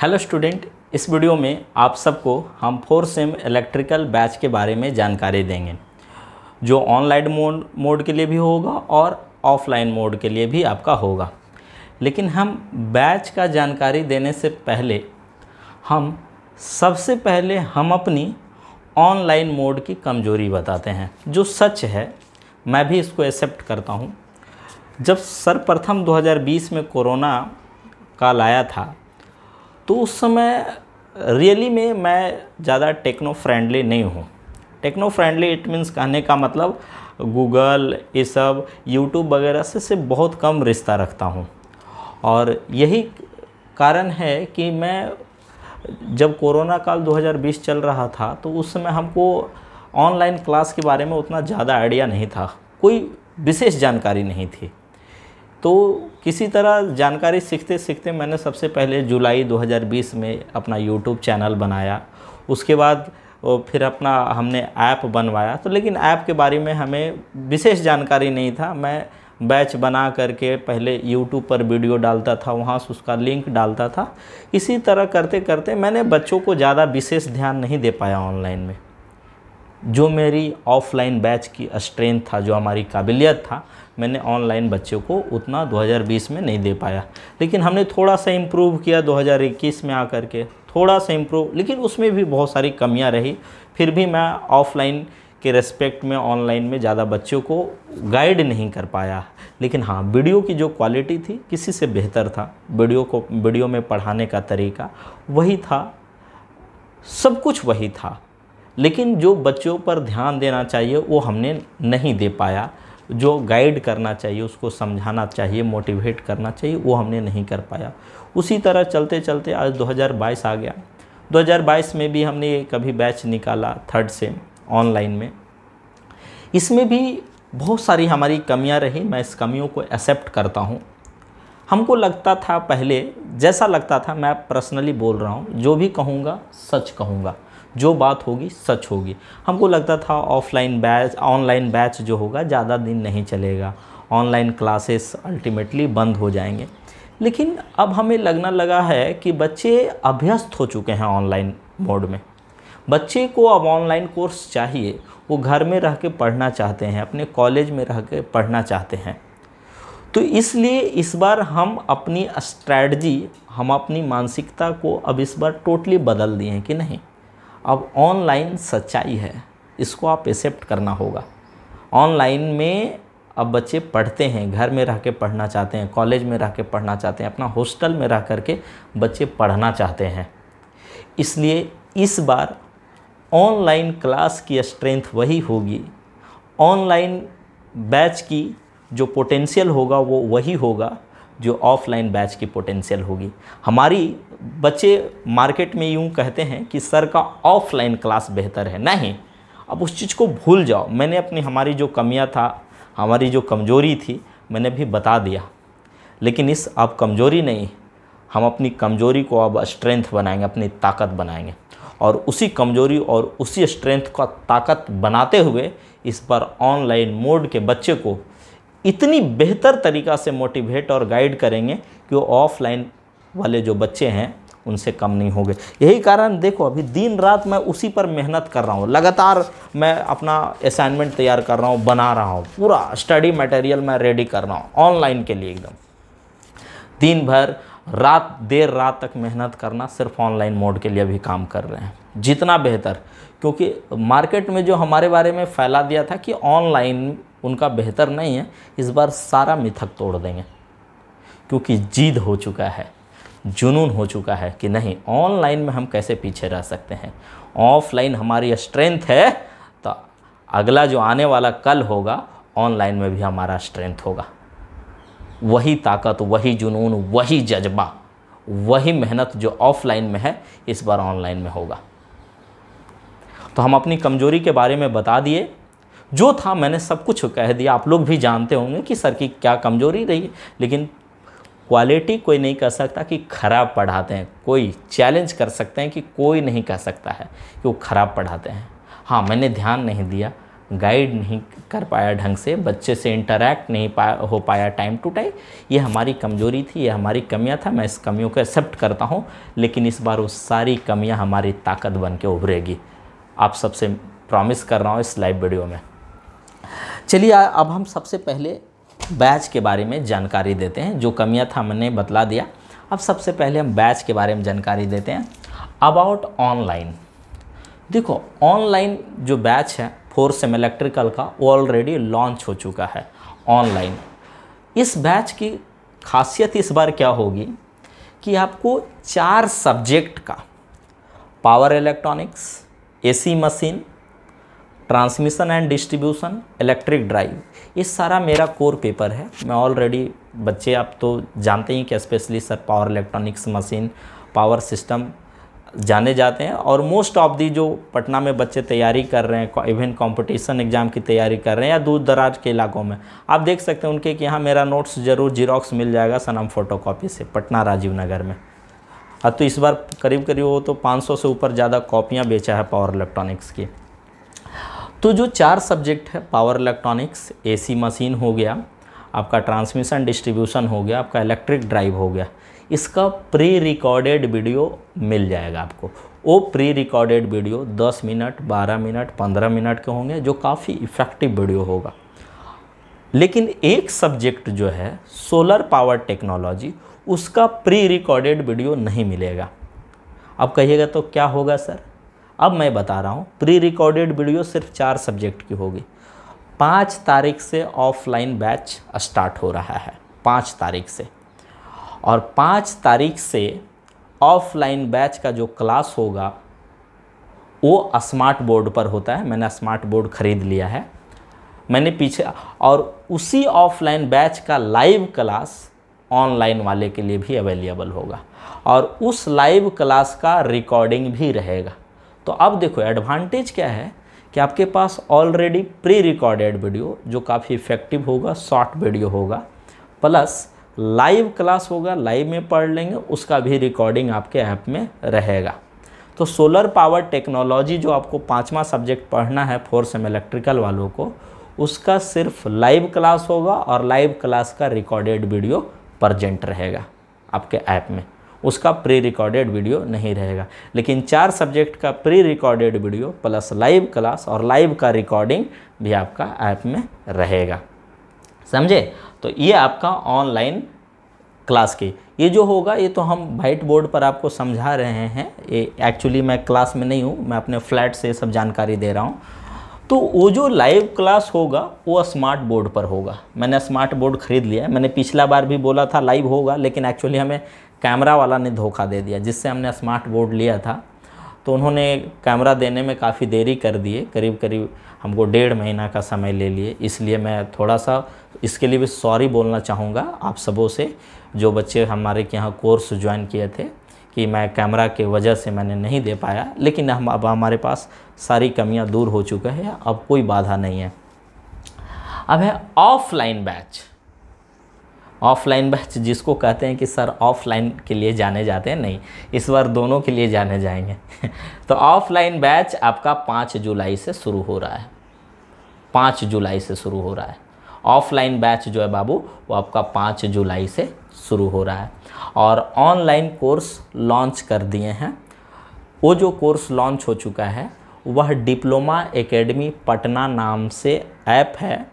hello student इस video में आप सबको हम फोर सेम इलेक्ट्रिकल बैच के बारे में जानकारी देंगे जो ऑनलाइन मोड मोड के लिए भी होगा और ऑफलाइन मोड के लिए भी आपका होगा लेकिन हम बैच का जानकारी देने से पहले हम सबसे पहले हम अपनी ऑनलाइन मोड की कमजोरी बताते हैं जो सच है मैं भी इसको एक्सेप्ट करता हूँ जब सर्वप्रथम 2020 में कोरोना काल आया था तो उस समय रियली में मैं ज़्यादा टेक्नो फ्रेंडली नहीं हूँ टेक्नो फ्रेंडली इट मीन्स कहने का मतलब गूगल ये सब यूट्यूब वगैरह से सिर्फ बहुत कम रिश्ता रखता हूँ और यही कारण है कि मैं जब कोरोना काल 2020 चल रहा था तो उस समय हमको ऑनलाइन क्लास के बारे में उतना ज़्यादा आइडिया नहीं था कोई विशेष जानकारी नहीं थी तो किसी तरह जानकारी सीखते सीखते मैंने सबसे पहले जुलाई 2020 में अपना यूट्यूब चैनल बनाया उसके बाद फिर अपना हमने ऐप बनवाया तो लेकिन ऐप के बारे में हमें विशेष जानकारी नहीं था मैं बैच बना करके पहले यूट्यूब पर वीडियो डालता था वहाँ से उसका लिंक डालता था इसी तरह करते करते मैंने बच्चों को ज़्यादा विशेष ध्यान नहीं दे पाया ऑनलाइन में जो मेरी ऑफलाइन बैच की स्ट्रेंथ था जो हमारी काबिलियत था मैंने ऑनलाइन बच्चों को उतना 2020 में नहीं दे पाया लेकिन हमने थोड़ा सा इम्प्रूव किया 2021 में आकर के थोड़ा सा इम्प्रूव लेकिन उसमें भी बहुत सारी कमियां रही फिर भी मैं ऑफलाइन के रेस्पेक्ट में ऑनलाइन में ज़्यादा बच्चों को गाइड नहीं कर पाया लेकिन हाँ वीडियो की जो क्वालिटी थी किसी से बेहतर था वीडियो को वीडियो में पढ़ाने का तरीका वही था सब कुछ वही था लेकिन जो बच्चों पर ध्यान देना चाहिए वो हमने नहीं दे पाया जो गाइड करना चाहिए उसको समझाना चाहिए मोटिवेट करना चाहिए वो हमने नहीं कर पाया उसी तरह चलते चलते आज 2022 आ गया 2022 में भी हमने कभी बैच निकाला थर्ड सेम ऑनलाइन में इसमें भी बहुत सारी हमारी कमियां रही मैं इस कमियों को एक्सेप्ट करता हूँ हमको लगता था पहले जैसा लगता था मैं पर्सनली बोल रहा हूँ जो भी कहूँगा सच कहूँगा जो बात होगी सच होगी हमको लगता था ऑफलाइन बैच ऑनलाइन बैच जो होगा ज़्यादा दिन नहीं चलेगा ऑनलाइन क्लासेस अल्टीमेटली बंद हो जाएंगे लेकिन अब हमें लगना लगा है कि बच्चे अभ्यस्त हो चुके हैं ऑनलाइन मोड में बच्चे को अब ऑनलाइन कोर्स चाहिए वो घर में रह के पढ़ना चाहते हैं अपने कॉलेज में रह के पढ़ना चाहते हैं तो इसलिए इस बार हम अपनी स्ट्रैटी हम अपनी मानसिकता को अब इस बार टोटली बदल दिए हैं कि नहीं अब ऑनलाइन सच्चाई है इसको आप एक्सेप्ट करना होगा ऑनलाइन में अब बच्चे पढ़ते हैं घर में रह के पढ़ना चाहते हैं कॉलेज में रह के पढ़ना चाहते हैं अपना हॉस्टल में रह कर के बच्चे पढ़ना चाहते हैं इसलिए इस बार ऑनलाइन क्लास की स्ट्रेंथ वही होगी ऑनलाइन बैच की जो पोटेंशियल होगा वो वही होगा जो ऑफलाइन बैच की पोटेंशियल होगी हमारी बच्चे मार्केट में यूँ कहते हैं कि सर का ऑफलाइन क्लास बेहतर है नहीं अब उस चीज़ को भूल जाओ मैंने अपनी हमारी जो कमियाँ था हमारी जो कमज़ोरी थी मैंने भी बता दिया लेकिन इस अब कमज़ोरी नहीं हम अपनी कमज़ोरी को अब स्ट्रेंथ बनाएंगे अपनी ताकत बनाएंगे और उसी कमज़ोरी और उसी स्ट्रेंथ का ताकत बनाते हुए इस पर ऑनलाइन मोड के बच्चे को इतनी बेहतर तरीक़ा से मोटिवेट और गाइड करेंगे कि वो ऑफलाइन वाले जो बच्चे हैं उनसे कम नहीं होंगे यही कारण देखो अभी दिन रात मैं उसी पर मेहनत कर रहा हूँ लगातार मैं अपना असाइनमेंट तैयार कर रहा हूँ बना रहा हूँ पूरा स्टडी मटेरियल मैं रेडी कर रहा हूँ ऑनलाइन के लिए एकदम दिन भर रात देर रात तक मेहनत करना सिर्फ ऑनलाइन मोड के लिए भी काम कर रहे हैं जितना बेहतर क्योंकि मार्केट में जो हमारे बारे में फैला दिया था कि ऑनलाइन उनका बेहतर नहीं है इस बार सारा मिथक तोड़ देंगे क्योंकि जीद हो चुका है जुनून हो चुका है कि नहीं ऑनलाइन में हम कैसे पीछे रह सकते हैं ऑफलाइन हमारी स्ट्रेंथ है तो अगला जो आने वाला कल होगा ऑनलाइन में भी हमारा स्ट्रेंथ होगा वही ताकत वही जुनून वही जज्बा वही मेहनत जो ऑफलाइन में है इस बार ऑनलाइन में होगा तो हम अपनी कमजोरी के बारे में बता दिए जो था मैंने सब कुछ कह दिया आप लोग भी जानते होंगे कि सर की क्या कमज़ोरी रही लेकिन क्वालिटी कोई नहीं कह सकता कि खराब पढ़ाते हैं कोई चैलेंज कर सकते हैं कि कोई नहीं कह सकता है कि वो खराब पढ़ाते हैं हाँ मैंने ध्यान नहीं दिया गाइड नहीं कर पाया ढंग से बच्चे से इंटरेक्ट नहीं पा हो पाया टाइम टू टाइम ये हमारी कमजोरी थी ये हमारी कमियां था मैं इस कमियों को एक्सेप्ट करता हूँ लेकिन इस बार वो सारी कमियाँ हमारी ताकत बन के उभरेगी आप सबसे प्रॉमिस कर रहा हूँ इस लाइव वीडियो में चलिए अब हम सबसे पहले बैच के बारे में जानकारी देते हैं जो कमियाँ था हमने बतला दिया अब सबसे पहले हम बैच के बारे में जानकारी देते हैं अबाउट ऑनलाइन देखो ऑनलाइन जो बैच है फोर सेम इलेक्ट्रिकल का वो ऑलरेडी लॉन्च हो चुका है ऑनलाइन इस बैच की खासियत इस बार क्या होगी कि आपको चार सब्जेक्ट का power electronics AC machine transmission and distribution electric drive ये सारा मेरा कोर पेपर है मैं ऑलरेडी बच्चे आप तो जानते ही कि specially sir power electronics machine power system जाने जाते हैं और मोस्ट ऑफ दी जो पटना में बच्चे तैयारी कर रहे हैं इवन कंपटीशन एग्ज़ाम की तैयारी कर रहे हैं या दूर दराज के इलाकों में आप देख सकते हैं उनके कि यहाँ मेरा नोट्स ज़रूर जीरोक्स मिल जाएगा सनम फोटोकॉपी से पटना राजीव नगर में अब हाँ, तो इस बार करीब करीब वो तो 500 से ऊपर ज़्यादा कॉपियाँ बेचा है पावर इलेक्ट्रॉनिक्स की तो जो चार सब्जेक्ट है पावर इलेक्ट्रॉनिक्स एसी मशीन हो गया आपका ट्रांसमिशन डिस्ट्रीब्यूशन हो गया आपका इलेक्ट्रिक ड्राइव हो गया इसका प्री रिकॉर्डेड वीडियो मिल जाएगा आपको वो pre recorded video 10 minute 12 minute 15 minute के होंगे जो काफ़ी इफ़ेक्टिव वीडियो होगा लेकिन एक सब्जेक्ट जो है सोलर पावर टेक्नोलॉजी उसका प्री रिकॉर्डेड वीडियो नहीं मिलेगा अब कहिएगा तो क्या होगा सर अब मैं बता रहा हूँ प्री रिकॉर्डेड वीडियो सिर्फ चार सब्जेक्ट की होगी पाँच तारीख से ऑफलाइन बैच स्टार्ट हो रहा है पाँच तारीख से और पाँच तारीख से ऑफलाइन बैच का जो क्लास होगा वो स्मार्ट बोर्ड पर होता है मैंने स्मार्ट बोर्ड ख़रीद लिया है मैंने पीछे और उसी ऑफलाइन बैच का लाइव क्लास ऑनलाइन वाले के लिए भी अवेलेबल होगा और उस लाइव क्लास का रिकॉर्डिंग भी रहेगा तो अब देखो एडवांटेज क्या है कि आपके पास ऑलरेडी प्री रिकॉर्डेड वीडियो जो काफ़ी इफेक्टिव होगा शॉर्ट वीडियो होगा प्लस लाइव क्लास होगा लाइव में पढ़ लेंगे उसका भी रिकॉर्डिंग आपके ऐप में रहेगा तो सोलर पावर टेक्नोलॉजी जो आपको पाँचवा सब्जेक्ट पढ़ना है फोर्स एम इलेक्ट्रिकल वालों को उसका सिर्फ लाइव क्लास होगा और लाइव क्लास का रिकॉर्डेड वीडियो प्रजेंट रहेगा आपके ऐप में उसका प्री रिकॉर्डेड वीडियो नहीं रहेगा लेकिन चार सब्जेक्ट का pre recorded video plus live class और लाइव का रिकॉर्डिंग भी आपका ऐप में रहेगा समझे तो ये आपका ऑनलाइन क्लास की ये जो होगा ये तो हम वाइट बोर्ड पर आपको समझा रहे हैं ये एक्चुअली मैं क्लास में नहीं हूँ मैं अपने फ्लैट से सब जानकारी दे रहा हूँ तो वो जो लाइव क्लास होगा वो स्मार्ट बोर्ड पर होगा मैंने स्मार्ट बोर्ड ख़रीद लिया है मैंने पिछला बार भी बोला था लाइव होगा लेकिन एक्चुअली हमें कैमरा वाला ने धोखा दे दिया जिससे हमने स्मार्ट बोर्ड लिया था तो उन्होंने कैमरा देने में काफ़ी देरी कर दिए करीब करीब हमको डेढ़ महीना का समय ले लिए इसलिए मैं थोड़ा सा इसके लिए भी सॉरी बोलना चाहूँगा आप सबों से जो बच्चे हमारे के यहाँ कोर्स ज्वाइन किए थे कि मैं कैमरा के वजह से मैंने नहीं दे पाया लेकिन हम अब हमारे पास सारी कमियाँ दूर हो चुका है अब कोई बाधा नहीं है अब है ऑफलाइन बैच ऑफलाइन बैच जिसको कहते हैं कि सर ऑफलाइन के लिए जाने जाते हैं नहीं इस बार दोनों के लिए जाने जाएंगे तो ऑफलाइन बैच आपका पाँच जुलाई से शुरू हो रहा है पाँच जुलाई से शुरू हो रहा है ऑफलाइन बैच जो है बाबू वो आपका पाँच जुलाई से शुरू हो रहा है और ऑनलाइन कोर्स लॉन्च कर दिए हैं वो जो कोर्स लॉन्च हो चुका है वह डिप्लोमा एकेडमी पटना नाम से ऐप है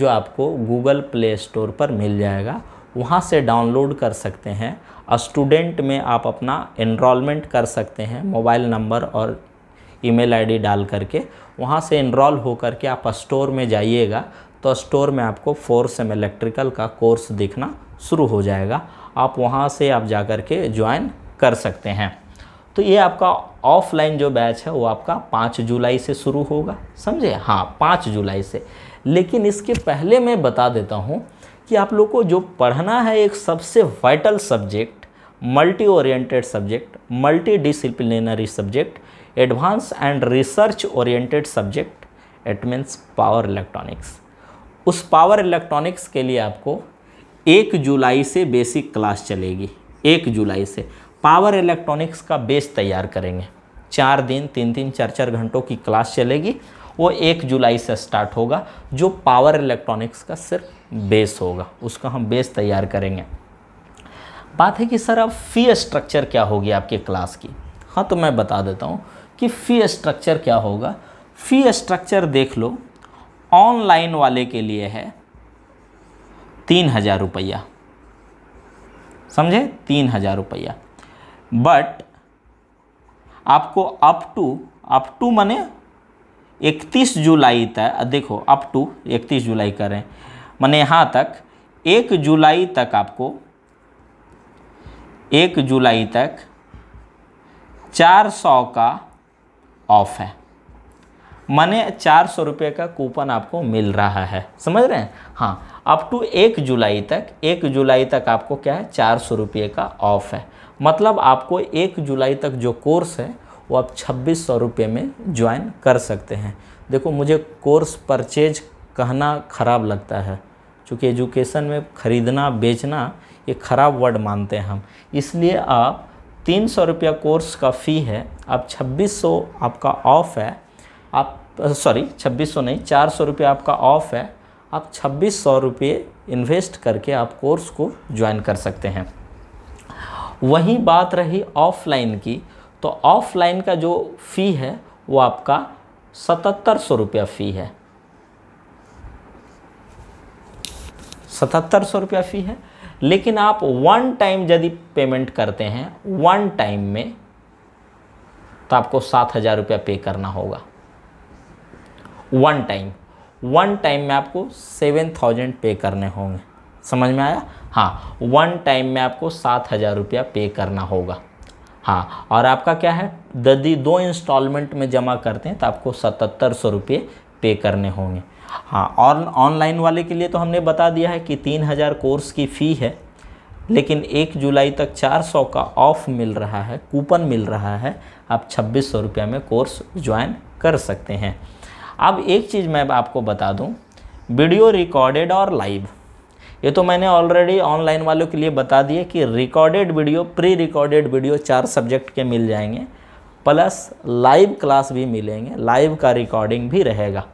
जो आपको गूगल प्ले स्टोर पर मिल जाएगा वहाँ से डाउनलोड कर सकते हैं स्टूडेंट में आप अपना इनरोलमेंट कर सकते हैं मोबाइल नंबर और ईमेल आईडी डाल करके वहाँ से इनरोल हो के आप स्टोर में जाइएगा तो स्टोर में आपको फोर्स एम इलेक्ट्रिकल का कोर्स दिखना शुरू हो जाएगा आप वहाँ से आप जा कर के ज्वाइन कर सकते हैं तो ये आपका ऑफलाइन जो बैच है वो आपका पाँच जुलाई से शुरू होगा समझे हाँ पाँच जुलाई से लेकिन इसके पहले मैं बता देता हूँ कि आप लोग को जो पढ़ना है एक सबसे vital subject multi oriented subject multi disciplinary subject advance and research oriented subject it means power electronics उस पावर इलेक्ट्रॉनिक्स के लिए आपको एक जुलाई से बेसिक क्लास चलेगी एक जुलाई से पावर इलेक्ट्रॉनिक्स का बेस तैयार करेंगे चार दिन तीन तीन चार चार घंटों की क्लास चलेगी वो एक जुलाई से स्टार्ट होगा जो पावर इलेक्ट्रॉनिक्स का सिर्फ बेस होगा उसका हम बेस तैयार करेंगे बात है कि सर अब फ़ी स्ट्रक्चर क्या होगी आपके क्लास की हाँ तो मैं बता देता हूँ कि फ़ी स्ट्रक्चर क्या होगा फ़ी स्ट्रक्चर देख लो ऑनलाइन वाले के लिए है तीन हज़ार रुपया समझे तीन हज़ार रुपया बट आपको अप टू अप टू माने इकतीस जुलाई तक देखो अप टू इकतीस जुलाई करें मैंने यहाँ तक एक जुलाई तक आपको एक जुलाई तक चार सौ का ऑफ है मैंने चार सौ रुपये का कूपन आपको मिल रहा है समझ रहे हैं हाँ अप टू एक जुलाई तक एक जुलाई तक आपको क्या है चार सौ रुपये का ऑफ है मतलब आपको एक जुलाई तक जो कोर्स है वो आप छब्बीस सौ रुपये में ज्वाइन कर सकते हैं देखो मुझे कोर्स परचेज कहना ख़राब लगता है क्योंकि एजुकेशन में ख़रीदना बेचना ये ख़राब वर्ड मानते हैं हम इसलिए आप तीन सौ रुपया कोर्स का फ़ी है आप छब्बीस सौ आपका ऑफ़ है आप सॉरी छब्बीस सौ नहीं चार सौ रुपया आपका ऑफ़ है आप छब्बीस सौ रुपये इन्वेस्ट करके आप कोर्स को ज्वाइन कर सकते हैं वहीं बात रही ऑफ़लाइन की तो ऑफ़लाइन का जो फ़ी है वो आपका सतहत्तर सौ रुपया फ़ी है सतहत्तर सौ रुपया फ़ी है लेकिन आप वन टाइम यदि पेमेंट करते हैं वन टाइम में तो आपको सात हज़ार रुपया पे करना होगा वन टाइम वन टाइम में आपको सेवन थाउजेंड पे करने होंगे समझ में आया हाँ वन टाइम में आपको सात हज़ार रुपया पे करना होगा हाँ और आपका क्या है यदि दो इंस्टॉलमेंट में जमा करते हैं तो आपको सतहत्तर सौ रुपये पे करने होंगे हाँ और ऑनलाइन वाले के लिए तो हमने बता दिया है कि तीन हज़ार कोर्स की फ़ी है लेकिन एक जुलाई तक चार सौ का ऑफ़ मिल रहा है कूपन मिल रहा है आप छब्बीस सौ रुपये में कोर्स ज्वाइन कर सकते हैं अब एक चीज़ मैं आपको बता दूँ वीडियो रिकॉर्डेड और लाइव ये तो मैंने ऑलरेडी ऑनलाइन वालों के लिए बता दिया कि recorded video pre recorded video चार सब्जेक्ट के मिल जाएंगे प्लस लाइव क्लास भी मिलेंगे लाइव का रिकॉर्डिंग भी रहेगा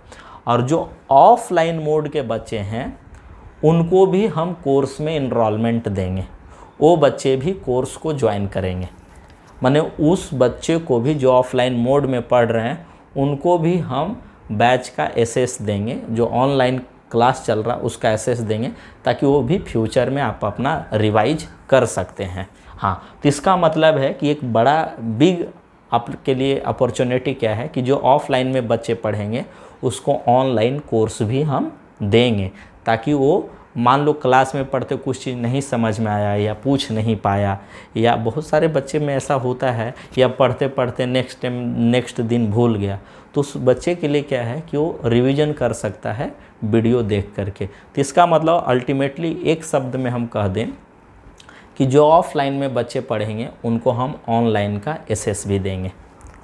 और जो ऑफलाइन मोड के बच्चे हैं उनको भी हम कोर्स में इनरोलमेंट देंगे वो बच्चे भी कोर्स को ज्वाइन करेंगे माने उस बच्चे को भी जो ऑफलाइन मोड में पढ़ रहे हैं उनको भी हम बैच का एसेस देंगे जो ऑनलाइन क्लास चल रहा उसका एसेस देंगे ताकि वो भी फ्यूचर में आप अपना रिवाइज कर सकते हैं हाँ तो इसका मतलब है कि एक बड़ा बिग आपके लिए अपॉर्चुनिटी क्या है कि जो ऑफलाइन में बच्चे पढ़ेंगे उसको ऑनलाइन कोर्स भी हम देंगे ताकि वो मान लो क्लास में पढ़ते कुछ चीज़ नहीं समझ में आया या पूछ नहीं पाया या बहुत सारे बच्चे में ऐसा होता है या पढ़ते पढ़ते नेक्स्ट टाइम नेक्स्ट दिन भूल गया तो उस बच्चे के लिए क्या है कि वो रिवीजन कर सकता है वीडियो देख करके तो इसका मतलब अल्टीमेटली एक शब्द में हम कह दें कि जो ऑफलाइन में बच्चे पढ़ेंगे उनको हम ऑनलाइन का एसेस भी देंगे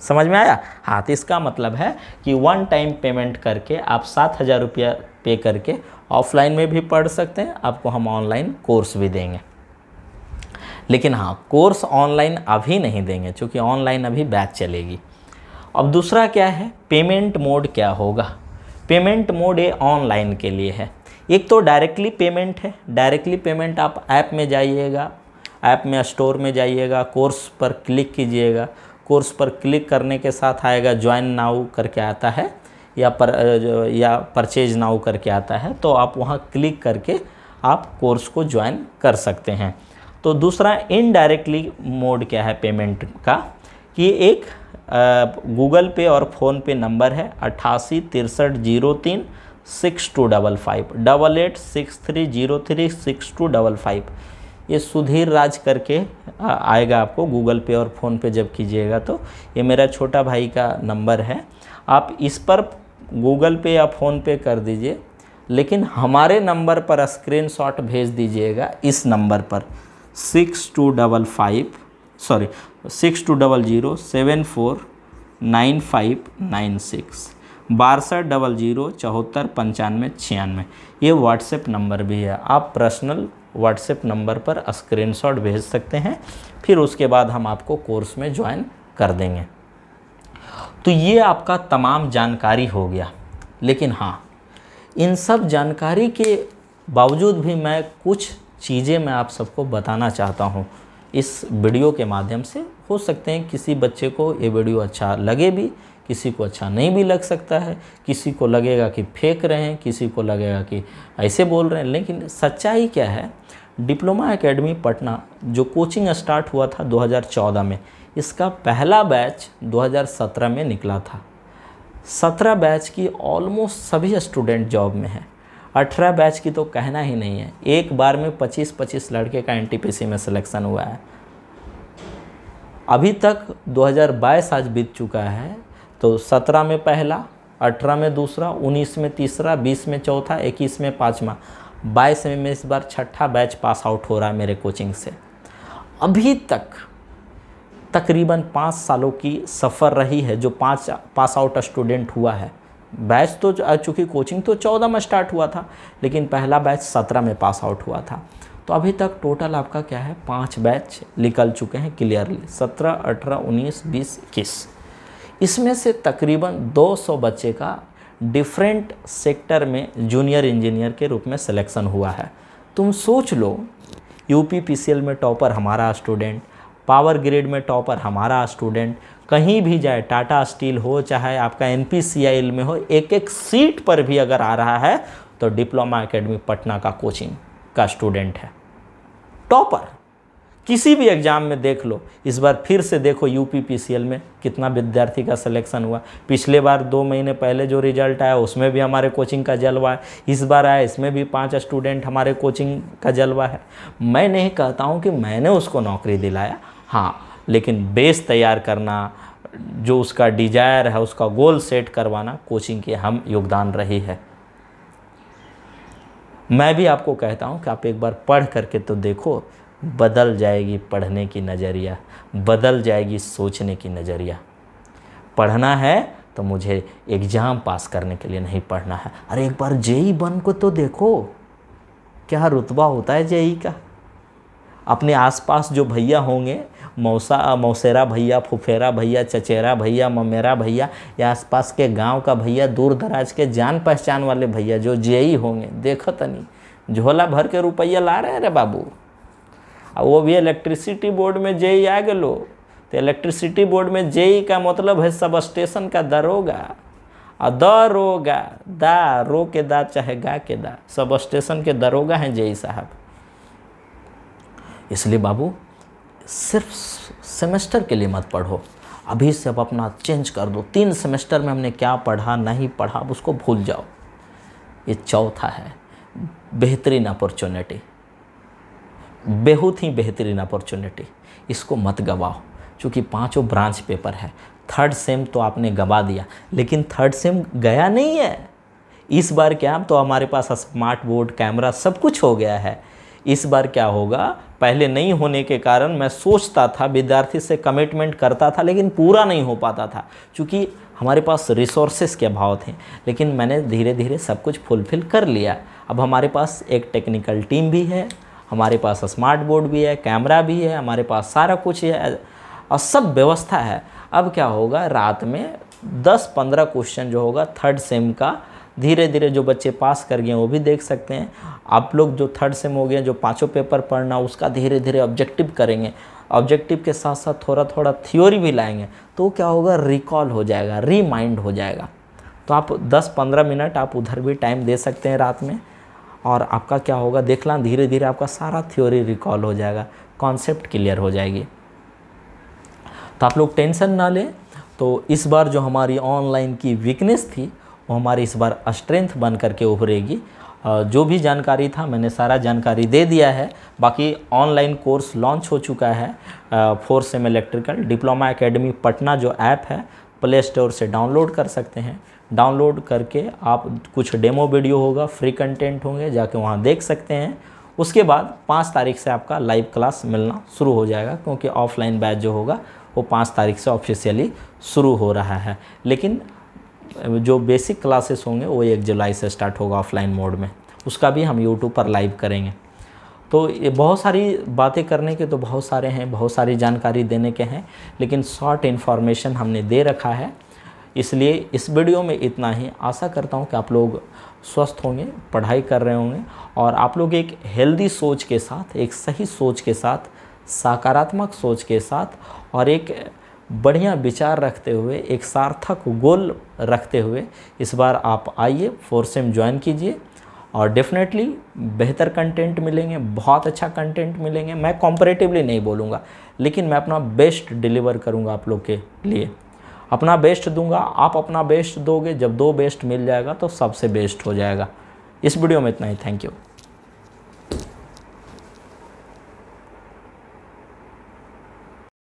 समझ में आया हाँ तो इसका मतलब है कि वन टाइम पेमेंट करके आप सात हज़ार रुपया पे करके ऑफलाइन में भी पढ़ सकते हैं आपको हम ऑनलाइन कोर्स भी देंगे लेकिन हाँ कोर्स ऑनलाइन अभी नहीं देंगे क्योंकि ऑनलाइन अभी बैच चलेगी अब दूसरा क्या है पेमेंट मोड क्या होगा पेमेंट मोड ये ऑनलाइन के लिए है एक तो डायरेक्टली पेमेंट है डायरेक्टली पेमेंट आप ऐप में जाइएगा ऐप में स्टोर में जाइएगा कोर्स पर क्लिक कीजिएगा कोर्स पर क्लिक करने के साथ आएगा ज्वाइन नाउ करके आता है या पर या परचेज नाउ करके आता है तो आप वहाँ क्लिक करके आप कोर्स को ज्वाइन कर सकते हैं तो दूसरा इनडायरेक्टली मोड क्या है पेमेंट का कि एक गूगल पे और फ़ोनपे नंबर है अट्ठासी तिरसठ जीरो तीन six two double five double eight six three zero three six two double five ये सुधीर राज करके आएगा आपको गूगल पे और फ़ोन पे जब कीजिएगा तो ये मेरा छोटा भाई का नंबर है आप इस पर गूगल पे या फ़ोन पे कर दीजिए लेकिन हमारे नंबर पर स्क्रीनशॉट भेज दीजिएगा इस नंबर पर six two double five sorry six two double zero seven four nine five nine six बासठ डबल जीरो चौहत्तर पंचानवे छियानवे ये व्हाट्सएप नंबर भी है आप पर्सनल व्हाट्सएप नंबर पर स्क्रीनशॉट भेज सकते हैं फिर उसके बाद हम आपको कोर्स में ज्वाइन कर देंगे तो ये आपका तमाम जानकारी हो गया लेकिन हाँ इन सब जानकारी के बावजूद भी मैं कुछ चीज़ें मैं आप सबको बताना चाहता हूँ इस वीडियो के माध्यम से हो सकते हैं किसी बच्चे को ये वीडियो अच्छा लगे भी किसी को अच्छा नहीं भी लग सकता है किसी को लगेगा कि फेंक रहे हैं किसी को लगेगा कि ऐसे बोल रहे हैं लेकिन सच्चाई क्या है डिप्लोमा एकेडमी पटना जो कोचिंग स्टार्ट हुआ था 2014 में इसका पहला बैच 2017 में निकला था 17 बैच की ऑलमोस्ट सभी स्टूडेंट जॉब में है 18 बैच की तो कहना ही नहीं है एक बार में 25-25 लड़के का एनटीपीसी में सिलेक्शन हुआ है अभी तक 2022 आज बीत चुका है तो 17 में पहला 18 में दूसरा 19 में तीसरा 20 में चौथा 21 में पाँचवा बाईस में मैं इस बार छठा बैच पास आउट हो रहा है मेरे कोचिंग से अभी तक तकरीबन पाँच सालों की सफ़र रही है जो पाँच पास आउट स्टूडेंट हुआ है बैच तो चूँकि कोचिंग तो चौदह में स्टार्ट हुआ था लेकिन पहला बैच सत्रह में पास आउट हुआ था तो अभी तक टोटल आपका क्या है पाँच बैच निकल चुके हैं क्लियरली सत्रह अठारह उन्नीस बीस इक्कीस इसमें से तकरीबन दो सौ बच्चे का डिफरेंट सेक्टर में जूनियर इंजीनियर के रूप में सिलेक्शन हुआ है तुम सोच लो यूपीपीसीएल में टॉपर हमारा स्टूडेंट पावर ग्रिड में टॉपर हमारा स्टूडेंट कहीं भी जाए टाटा स्टील हो चाहे आपका एन में हो एक एक सीट पर भी अगर आ रहा है तो डिप्लोमा एकेडमी पटना का कोचिंग का स्टूडेंट है टॉपर किसी भी एग्ज़ाम में देख लो इस बार फिर से देखो यू पी में कितना विद्यार्थी का सिलेक्शन हुआ पिछले बार दो महीने पहले जो रिजल्ट आया उसमें भी हमारे कोचिंग का जलवा है इस बार आया इसमें भी पांच स्टूडेंट हमारे कोचिंग का जलवा है मैं नहीं कहता हूँ कि मैंने उसको नौकरी दिलाया हाँ लेकिन बेस तैयार करना जो उसका डिजायर है उसका गोल सेट करवाना कोचिंग के हम योगदान रही है मैं भी आपको कहता हूँ कि आप एक बार पढ़ करके तो देखो बदल जाएगी पढ़ने की नज़रिया बदल जाएगी सोचने की नज़रिया पढ़ना है तो मुझे एग्ज़ाम पास करने के लिए नहीं पढ़ना है अरे एक बार जेई बन को तो देखो क्या रुतबा होता है जेई का अपने आसपास जो भैया होंगे मौसा मौसेरा भैया फुफेरा भैया चचेरा भैया ममेरा भैया या आसपास के गांव का भैया दूर दराज के जान पहचान वाले भैया जो जेई होंगे देखो तनी झोला भर के रुपया ला रहे हैं रे बाबू आ वो भी इलेक्ट्रिसिटी बोर्ड में जे आ गलो तो इलेक्ट्रिसिटी बोर्ड में जेई का मतलब है सब स्टेशन का दरोगा और दरोगा दा रो के दा चाहे गा के दा सब स्टेशन के दरोगा हैं जेई साहब इसलिए बाबू सिर्फ सेमेस्टर के लिए मत पढ़ो अभी से अब अपना चेंज कर दो तीन सेमेस्टर में हमने क्या पढ़ा नहीं पढ़ा उसको भूल जाओ ये चौथा है बेहतरीन अपॉर्चुनिटी बेहद ही बेहतरीन अपॉर्चुनिटी इसको मत गवाओ क्योंकि पांचों ब्रांच पेपर है थर्ड सेम तो आपने गवा दिया लेकिन थर्ड सेम गया नहीं है इस बार क्या तो हमारे पास स्मार्ट बोर्ड कैमरा सब कुछ हो गया है इस बार क्या होगा पहले नहीं होने के कारण मैं सोचता था विद्यार्थी से कमिटमेंट करता था लेकिन पूरा नहीं हो पाता था क्योंकि हमारे पास रिसोर्सेस के अभाव थे लेकिन मैंने धीरे धीरे सब कुछ फुलफ़िल कर लिया अब हमारे पास एक टेक्निकल टीम भी है हमारे पास स्मार्ट बोर्ड भी है कैमरा भी है हमारे पास सारा कुछ है और सब व्यवस्था है अब क्या होगा रात में 10-15 क्वेश्चन जो होगा थर्ड सेम का धीरे धीरे जो बच्चे पास कर गए वो भी देख सकते हैं आप लोग जो थर्ड सेम हो गए जो पाँचों पेपर पढ़ना उसका धीरे धीरे ऑब्जेक्टिव करेंगे ऑब्जेक्टिव के साथ साथ थोड़ा थोड़ा थ्योरी भी लाएंगे तो क्या होगा रिकॉल हो जाएगा रीमाइंड हो जाएगा तो आप 10-15 मिनट आप उधर भी टाइम दे सकते हैं रात में और आपका क्या होगा देख देखना धीरे धीरे आपका सारा थ्योरी रिकॉल हो जाएगा कॉन्सेप्ट क्लियर हो जाएगी तो आप लोग टेंशन ना लें तो इस बार जो हमारी ऑनलाइन की वीकनेस थी वो हमारी इस बार स्ट्रेंथ बन करके उभरेगी जो भी जानकारी था मैंने सारा जानकारी दे दिया है बाकी ऑनलाइन कोर्स लॉन्च हो चुका है fourth sem electrical diploma academy Patna जो ऐप है प्ले स्टोर से डाउनलोड कर सकते हैं डाउनलोड करके आप कुछ डेमो वीडियो होगा फ्री कंटेंट होंगे जाके वहाँ देख सकते हैं उसके बाद पाँच तारीख से आपका लाइव क्लास मिलना शुरू हो जाएगा क्योंकि ऑफलाइन बैच जो होगा वो पाँच तारीख से ऑफिशियली शुरू हो रहा है लेकिन जो बेसिक क्लासेस होंगे वो एक जुलाई से स्टार्ट होगा ऑफलाइन मोड में उसका भी हम यूट्यूब पर लाइव करेंगे तो ये बहुत सारी बातें करने के तो बहुत सारे हैं बहुत सारी जानकारी देने के हैं लेकिन शॉर्ट इन्फॉर्मेशन हमने दे रखा है इसलिए इस वीडियो में इतना ही आशा करता हूँ कि आप लोग स्वस्थ होंगे पढ़ाई कर रहे होंगे और आप लोग एक हेल्दी सोच के साथ एक सही सोच के साथ सकारात्मक सोच के साथ और एक बढ़िया विचार रखते हुए एक सार्थक गोल रखते हुए इस बार आप आइए फोर्सेम ज्वाइन कीजिए और डेफिनेटली बेहतर कंटेंट मिलेंगे बहुत अच्छा कंटेंट मिलेंगे मैं कॉम्परेटिवली नहीं बोलूँगा लेकिन मैं अपना बेस्ट डिलीवर करूँगा आप लोग के लिए अपना बेस्ट दूंगा आप अपना बेस्ट दोगे जब दो बेस्ट मिल जाएगा तो सबसे बेस्ट हो जाएगा इस वीडियो में इतना ही थैंक यू